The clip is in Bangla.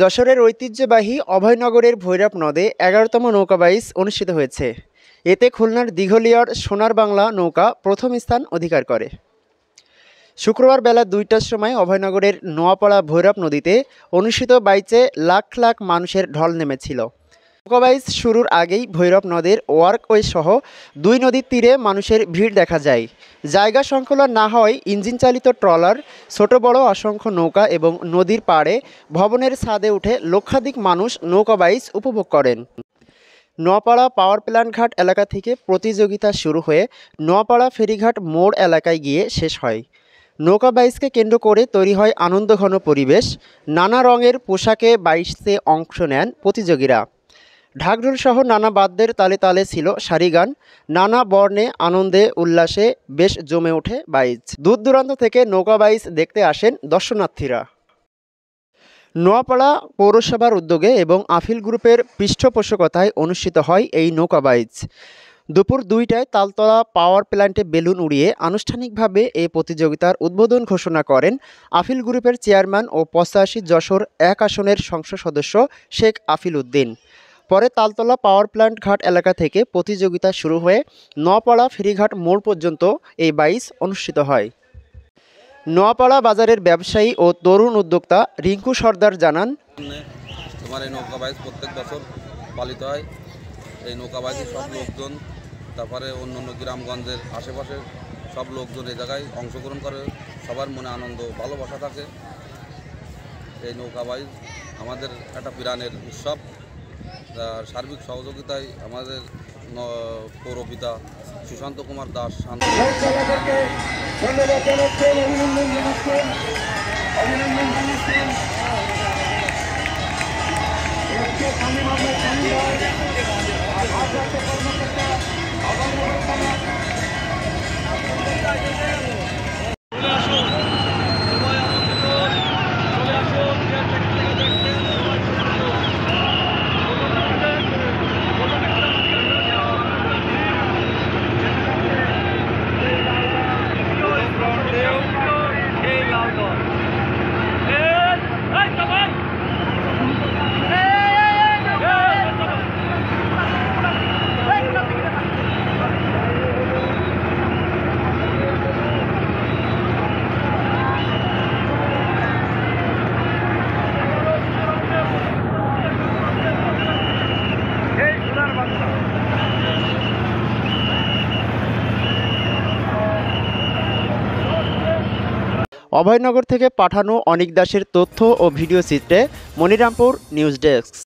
যশোরের ঐতিহ্যবাহী অভয়নগরের ভৈরব নদে এগারোতম নৌকা বাইস অনুষ্ঠিত হয়েছে এতে খুলনার দীঘলিয়ার সোনার বাংলা নৌকা প্রথম স্থান অধিকার করে শুক্রবার বেলা দুইটার সময় অভয়নগরের নোয়াপাড়া ভৈরব নদীতে অনুষ্ঠিত বাইচে লাখ লাখ মানুষের ঢল নেমেছিল নৌকাবাইজ শুরুর আগেই ভৈরব নদের ওয়ার্কওয়ে সহ দুই নদীর তীরে মানুষের ভিড় দেখা যায় জায়গা সংকলন না হওয়ায় ইঞ্জিন চালিত ট্রলার ছোট বড় অসংখ্য নৌকা এবং নদীর পাড়ে ভবনের ছাদে উঠে লক্ষাধিক মানুষ নৌকাবাইজ উপভোগ করেন নোয়াপাড়া পাওয়ার প্ল্যান্ট ঘাট এলাকা থেকে প্রতিযোগিতা শুরু হয়ে নোয়াপাড়া ফেরিঘাট মোড় এলাকায় গিয়ে শেষ হয় নৌকা বাইশকে কেন্দ্র করে তৈরি হয় আনন্দঘন পরিবেশ নানা রঙের পোশাকে বাইশে অংশ নেন প্রতিযোগীরা ঢাকঢোল সহ নানা বাদ্যের তালে তালে ছিল সারি গান নানা বর্ণে আনন্দে উল্লাসে বেশ জমে ওঠে বাইজ দূর দূরান্ত থেকে নৌকা বাইজ দেখতে আসেন দর্শনার্থীরা নোয়াপাড়া পৌরসভার উদ্যোগে এবং আফিল গ্রুপের পৃষ্ঠপোষকতায় অনুষ্ঠিত হয় এই নৌকা বাইজ দুপুর দুইটায় তালতলা পাওয়ার প্ল্যান্টে বেলুন উড়িয়ে আনুষ্ঠানিকভাবে এ প্রতিযোগিতার উদ্বোধন ঘোষণা করেন আফিল গ্রুপের চেয়ারম্যান ও পঁচাশি যশোর এক আসনের সংসদ সদস্য শেখ আফিল উদ্দিন পরে তালতলা পাওয়ার প্ল্যান্ট ঘাট এলাকা থেকে প্রতিযোগিতা শুরু হয়ে নপাড়া ফেরিঘাট মোড় পর্যন্ত এই বাইস অনুষ্ঠিত হয় নোয়াপাড়া বাজারের ব্যবসায়ী ও তরুণ উদ্যোক্তা রিঙ্কু সর্দার জানান তোমার এই নৌকা বাইস প্রত্যেক বছর পালিত হয় এই নৌকা সব লোকজন তারপরে অন্য অন্য গ্রামগঞ্জের আশেপাশের সব লোকজন এই জায়গায় অংশগ্রহণ করে সবার মনে আনন্দ ভালোবাসা থাকে এই নৌকা বাইজ আমাদের একটা প্রাণের উৎসব সার্বিক সহযোগিতায় আমাদের পৌরপিতা সুশান্ত কুমার দাস শান্ত অভয়নগর থেকে পাঠানো অনিক দাসের তথ্য ও ভিডিও চিত্রে মনিরামপুর নিউজ ডেস্ক